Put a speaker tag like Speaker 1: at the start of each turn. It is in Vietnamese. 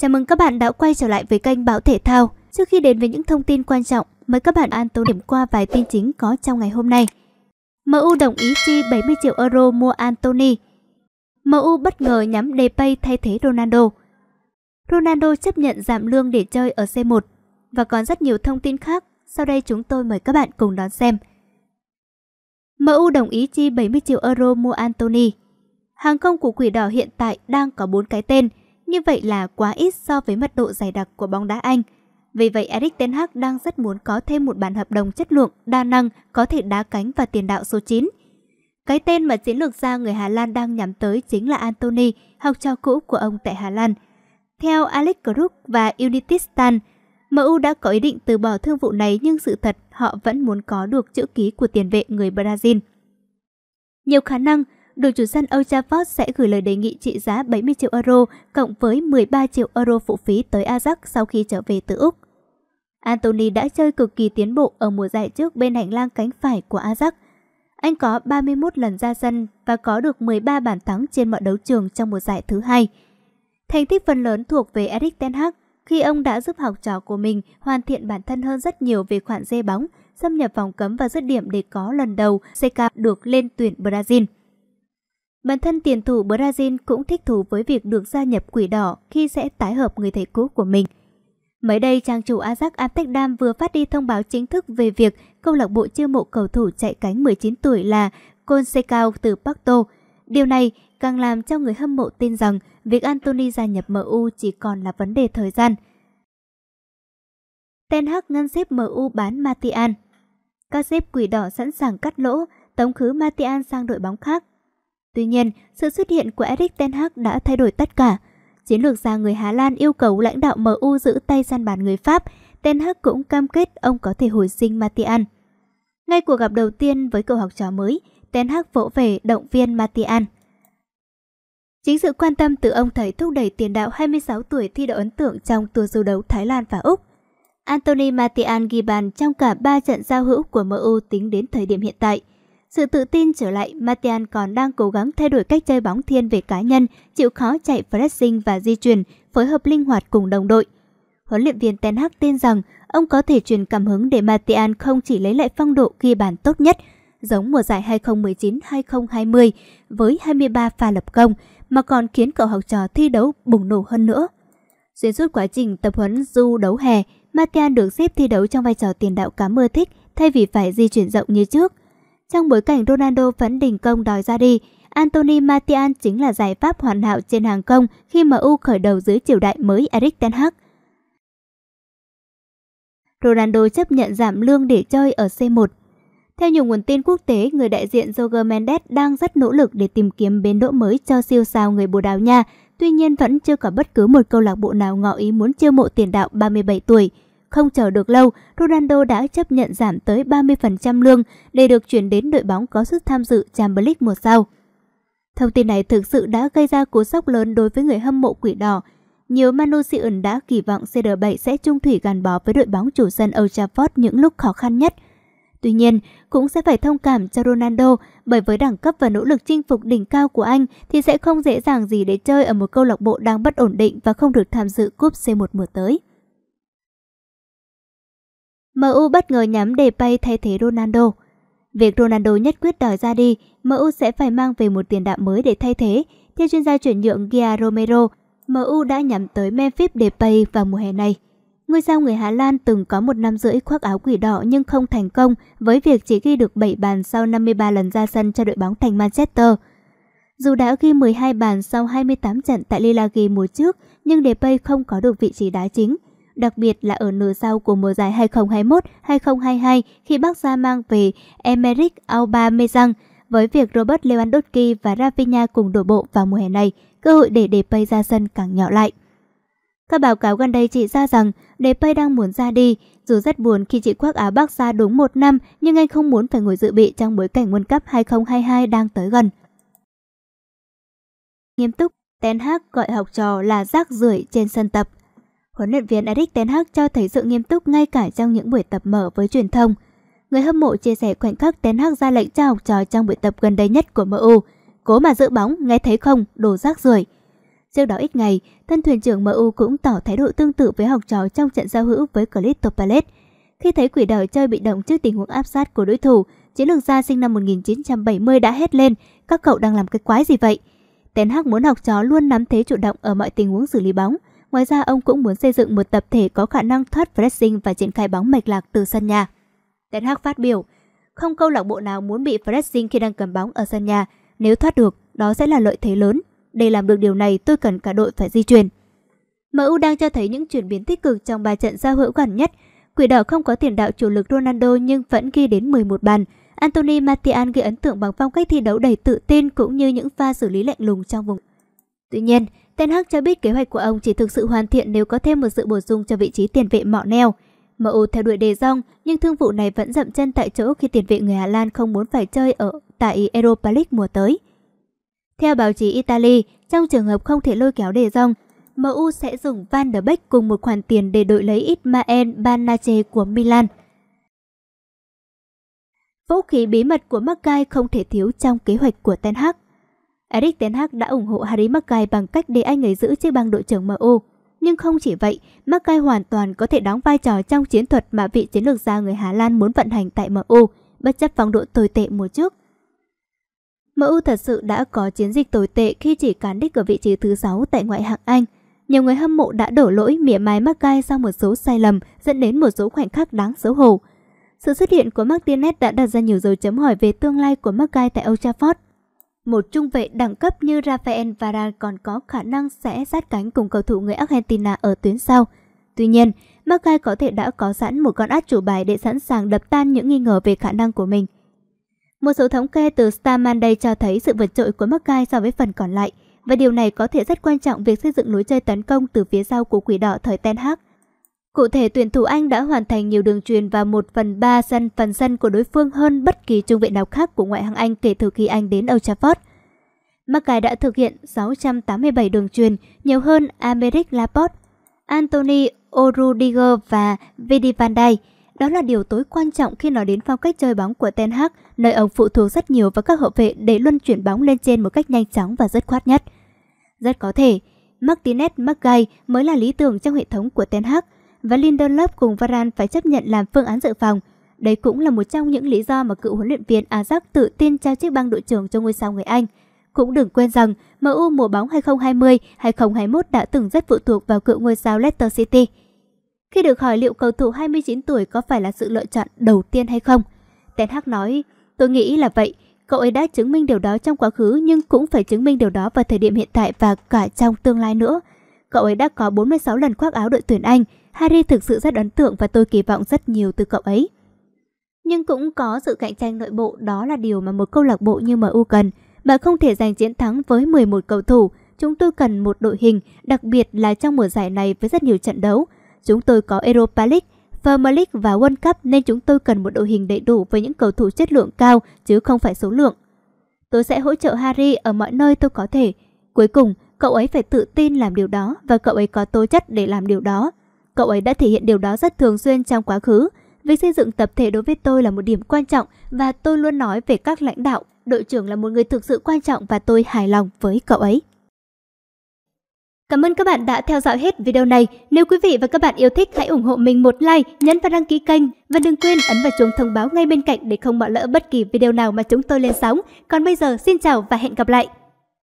Speaker 1: Chào mừng các bạn đã quay trở lại với kênh Báo Thể Thao. Trước khi đến với những thông tin quan trọng, mời các bạn an tố điểm qua vài tin chính có trong ngày hôm nay. MU đồng ý chi 70 triệu euro mua Anthony. MU bất ngờ nhắm Depay thay thế Ronaldo. Ronaldo chấp nhận giảm lương để chơi ở C1 và còn rất nhiều thông tin khác. Sau đây chúng tôi mời các bạn cùng đón xem. MU đồng ý chi 70 triệu euro mua Anthony. Hàng công của Quỷ Đỏ hiện tại đang có 4 cái tên – như vậy là quá ít so với mật độ dày đặc của bóng đá Anh. Vì vậy Eric Ten Hag đang rất muốn có thêm một bản hợp đồng chất lượng, đa năng, có thể đá cánh và tiền đạo số 9. Cái tên mà chiến lược gia người Hà Lan đang nhắm tới chính là Anthony, học trò cũ của ông tại Hà Lan. Theo Alex Crook và United Stan, MU đã có ý định từ bỏ thương vụ này nhưng sự thật họ vẫn muốn có được chữ ký của tiền vệ người Brazil. Nhiều khả năng đội chủ sân Old Trafford sẽ gửi lời đề nghị trị giá 70 triệu euro cộng với 13 triệu euro phụ phí tới Ajax sau khi trở về từ Úc. Anthony đã chơi cực kỳ tiến bộ ở mùa giải trước bên hành lang cánh phải của Ajax. Anh có 31 lần ra sân và có được 13 bàn thắng trên mọi đấu trường trong mùa giải thứ hai. Thành tích phần lớn thuộc về Erik Ten Hag khi ông đã giúp học trò của mình hoàn thiện bản thân hơn rất nhiều về khoản dê bóng, xâm nhập vòng cấm và dứt điểm để có lần đầu CK được lên tuyển Brazil. Bản thân tiền thủ Brazil cũng thích thú với việc được gia nhập quỷ đỏ khi sẽ tái hợp người thầy cũ của mình. Mới đây, trang chủ Ajax Amsterdam vừa phát đi thông báo chính thức về việc câu lạc bộ chiêu mộ cầu thủ chạy cánh 19 tuổi là Concecao từ Porto. Điều này càng làm cho người hâm mộ tin rằng việc Anthony gia nhập MU chỉ còn là vấn đề thời gian. Ten Hag ngăn xếp MU bán Matian Các xếp quỷ đỏ sẵn sàng cắt lỗ, tống khứ Matian sang đội bóng khác Tuy nhiên, sự xuất hiện của Erik Ten Hag đã thay đổi tất cả. Chiến lược gia người Hà Lan yêu cầu lãnh đạo MU giữ tay săn bàn người Pháp, Ten Hag cũng cam kết ông có thể hồi sinh Matian. Ngay cuộc gặp đầu tiên với cậu học trò mới, Ten Hag vỗ về động viên Matian. Chính sự quan tâm từ ông thầy thúc đẩy tiền đạo 26 tuổi thi đấu ấn tượng trong tour du đấu Thái Lan và Úc. Anthony Matian ghi bàn trong cả 3 trận giao hữu của MU tính đến thời điểm hiện tại – sự tự tin trở lại, Martian còn đang cố gắng thay đổi cách chơi bóng thiên về cá nhân, chịu khó chạy pressing và di chuyển, phối hợp linh hoạt cùng đồng đội. Huấn luyện viên Ten Hag tin rằng ông có thể truyền cảm hứng để Martian không chỉ lấy lại phong độ ghi bàn tốt nhất, giống mùa giải 2019-2020 với 23 pha lập công, mà còn khiến cậu học trò thi đấu bùng nổ hơn nữa. Xuyên suốt quá trình tập huấn du đấu hè, Martian được xếp thi đấu trong vai trò tiền đạo cá mưa thích thay vì phải di chuyển rộng như trước – trong bối cảnh Ronaldo vẫn đình công đòi ra đi. Anthony Martial chính là giải pháp hoàn hảo trên hàng công khi MU khởi đầu dưới triều đại mới Erik Ten Hag. Ronaldo chấp nhận giảm lương để chơi ở C1. Theo nhiều nguồn tin quốc tế, người đại diện Jorge Mendes đang rất nỗ lực để tìm kiếm bến đỗ mới cho siêu sao người Bồ Đào Nha, tuy nhiên vẫn chưa có bất cứ một câu lạc bộ nào ngỏ ý muốn chiêu mộ tiền đạo 37 tuổi. Không chờ được lâu, Ronaldo đã chấp nhận giảm tới 30% lương để được chuyển đến đội bóng có sức tham dự Champions League mùa sau. Thông tin này thực sự đã gây ra cú sốc lớn đối với người hâm mộ quỷ đỏ. Nhiều Manusian đã kỳ vọng CR7 sẽ chung thủy gắn bó với đội bóng chủ sân Old Trafford những lúc khó khăn nhất. Tuy nhiên, cũng sẽ phải thông cảm cho Ronaldo bởi với đẳng cấp và nỗ lực chinh phục đỉnh cao của anh thì sẽ không dễ dàng gì để chơi ở một câu lạc bộ đang bất ổn định và không được tham dự cúp C1 mùa tới. MU bất ngờ nhắm để bay thay thế Ronaldo. Việc Ronaldo nhất quyết đòi ra đi, MU sẽ phải mang về một tiền đạo mới để thay thế. Theo chuyên gia chuyển nhượng Gia Romero, MU đã nhắm tới Memphis Depay vào mùa hè này. Ngôi sao người Hà Lan từng có một năm rưỡi khoác áo quỷ đỏ nhưng không thành công với việc chỉ ghi được 7 bàn sau 53 lần ra sân cho đội bóng thành Manchester. Dù đã ghi 12 bàn sau 28 trận tại Lila Ghi mùa trước, nhưng Depay không có được vị trí đá chính đặc biệt là ở nửa sau của mùa giải 2021-2022 khi Bắc Gia mang về Emeric Aubameyang với việc Robert Lewandowski và Rafinha cùng đổ bộ vào mùa hè này, cơ hội để Depay ra sân càng nhỏ lại. Các báo cáo gần đây chỉ ra rằng Depay đang muốn ra đi, dù rất buồn khi chị khoác áo Bắc ra đúng một năm nhưng anh không muốn phải ngồi dự bị trong bối cảnh World Cup 2022 đang tới gần. Nghiêm túc, Ten Hag gọi học trò là rác rưởi trên sân tập. Huấn luyện viên Eric Ten Hag cho thấy sự nghiêm túc ngay cả trong những buổi tập mở với truyền thông. Người hâm mộ chia sẻ khoảnh khắc Ten Hag ra lệnh cho học trò trong buổi tập gần đây nhất của MU. Cố mà giữ bóng, nghe thấy không, đồ rác rưởi. Trước đó ít ngày, thân thuyền trưởng MU cũng tỏ thái độ tương tự với học trò trong trận giao hữu với Crystal Palace. Khi thấy quỷ đỏ chơi bị động trước tình huống áp sát của đối thủ, chiến lược gia sinh năm 1970 đã hét lên, các cậu đang làm cái quái gì vậy? Ten Hag muốn học trò luôn nắm thế chủ động ở mọi tình huống xử lý bóng, Ngoài ra, ông cũng muốn xây dựng một tập thể có khả năng thoát pressing và triển khai bóng mạch lạc từ sân nhà. Ten Hag phát biểu, không câu lạc bộ nào muốn bị pressing khi đang cầm bóng ở sân nhà. Nếu thoát được, đó sẽ là lợi thế lớn. Để làm được điều này, tôi cần cả đội phải di chuyển. MU đang cho thấy những chuyển biến tích cực trong 3 trận giao hữu gần nhất. Quỷ đỏ không có tiền đạo chủ lực Ronaldo nhưng vẫn ghi đến 11 bàn. Anthony Martial gây ấn tượng bằng phong cách thi đấu đầy tự tin cũng như những pha xử lý lạnh lùng trong vùng. Tuy nhiên, Ten Hag cho biết kế hoạch của ông chỉ thực sự hoàn thiện nếu có thêm một sự bổ sung cho vị trí tiền vệ mọ neo. MU theo đuổi đề rong, nhưng thương vụ này vẫn dậm chân tại chỗ khi tiền vệ người Hà Lan không muốn phải chơi ở tại Europa League mùa tới. Theo báo chí Italy, trong trường hợp không thể lôi kéo đề rong, MU sẽ dùng Van der Beek cùng một khoản tiền để đổi lấy Ismael Banache của Milan. Vũ khí bí mật của Mackay không thể thiếu trong kế hoạch của Ten Hag. Eric Ten Hag đã ủng hộ Harry Maguire bằng cách để anh ấy giữ chiếc băng đội trưởng MU. Nhưng không chỉ vậy, Maguire hoàn toàn có thể đóng vai trò trong chiến thuật mà vị chiến lược gia người Hà Lan muốn vận hành tại MU, bất chấp phong độ tồi tệ mùa trước. MU thật sự đã có chiến dịch tồi tệ khi chỉ cán đích ở vị trí thứ 6 tại ngoại hạng Anh. Nhiều người hâm mộ đã đổ lỗi mỉa mai Maguire sau một số sai lầm dẫn đến một số khoảnh khắc đáng xấu hổ. Sự xuất hiện của Martinez đã đặt ra nhiều dấu chấm hỏi về tương lai của Maguire tại Old Trafford một trung vệ đẳng cấp như Rafael Varane còn có khả năng sẽ sát cánh cùng cầu thủ người Argentina ở tuyến sau. Tuy nhiên, Magai có thể đã có sẵn một con át chủ bài để sẵn sàng đập tan những nghi ngờ về khả năng của mình. Một số thống kê từ Star Monday cho thấy sự vượt trội của Magai so với phần còn lại, và điều này có thể rất quan trọng việc xây dựng lối chơi tấn công từ phía sau của quỷ đỏ thời Ten Hag. Cụ thể tuyển thủ Anh đã hoàn thành nhiều đường truyền và 1 phần 3 sân phần sân của đối phương hơn bất kỳ trung vệ nào khác của ngoại hạng Anh kể từ khi Anh đến Old Trafford. Mackay đã thực hiện 687 đường truyền, nhiều hơn Americ Laporte, Anthony Orudiger và Vidi Van Dijk. Đó là điều tối quan trọng khi nói đến phong cách chơi bóng của Ten Hag, nơi ông phụ thuộc rất nhiều vào các hậu vệ để luân chuyển bóng lên trên một cách nhanh chóng và dứt khoát nhất. Rất có thể, Martinez Mackay mới là lý tưởng trong hệ thống của Ten Hag, và Lindelof cùng Varane phải chấp nhận làm phương án dự phòng. Đây cũng là một trong những lý do mà cựu huấn luyện viên Ajax tự tin trao chiếc băng đội trưởng cho ngôi sao người Anh. Cũng đừng quên rằng MU mùa bóng 2020-2021 đã từng rất phụ thuộc vào cựu ngôi sao Leicester City. Khi được hỏi liệu cầu thủ 29 tuổi có phải là sự lựa chọn đầu tiên hay không, Ten Hag nói, tôi nghĩ là vậy. Cậu ấy đã chứng minh điều đó trong quá khứ nhưng cũng phải chứng minh điều đó vào thời điểm hiện tại và cả trong tương lai nữa. Cậu ấy đã có 46 lần khoác áo đội tuyển Anh, Harry thực sự rất ấn tượng và tôi kỳ vọng rất nhiều từ cậu ấy. Nhưng cũng có sự cạnh tranh nội bộ đó là điều mà một câu lạc bộ như MU cần. Mà không thể giành chiến thắng với 11 cầu thủ, chúng tôi cần một đội hình, đặc biệt là trong mùa giải này với rất nhiều trận đấu. Chúng tôi có Europa League, Premier League và World Cup nên chúng tôi cần một đội hình đầy đủ với những cầu thủ chất lượng cao chứ không phải số lượng. Tôi sẽ hỗ trợ Harry ở mọi nơi tôi có thể. Cuối cùng, cậu ấy phải tự tin làm điều đó và cậu ấy có tố chất để làm điều đó. Cậu ấy đã thể hiện điều đó rất thường xuyên trong quá khứ. Việc xây dựng tập thể đối với tôi là một điểm quan trọng và tôi luôn nói về các lãnh đạo. Đội trưởng là một người thực sự quan trọng và tôi hài lòng với cậu ấy. Cảm ơn các bạn đã theo dõi hết video này. Nếu quý vị và các bạn yêu thích hãy ủng hộ mình một like, nhấn và đăng ký kênh. Và đừng quên ấn vào chuông thông báo ngay bên cạnh để không bỏ lỡ bất kỳ video nào mà chúng tôi lên sóng. Còn bây giờ xin chào và hẹn gặp lại!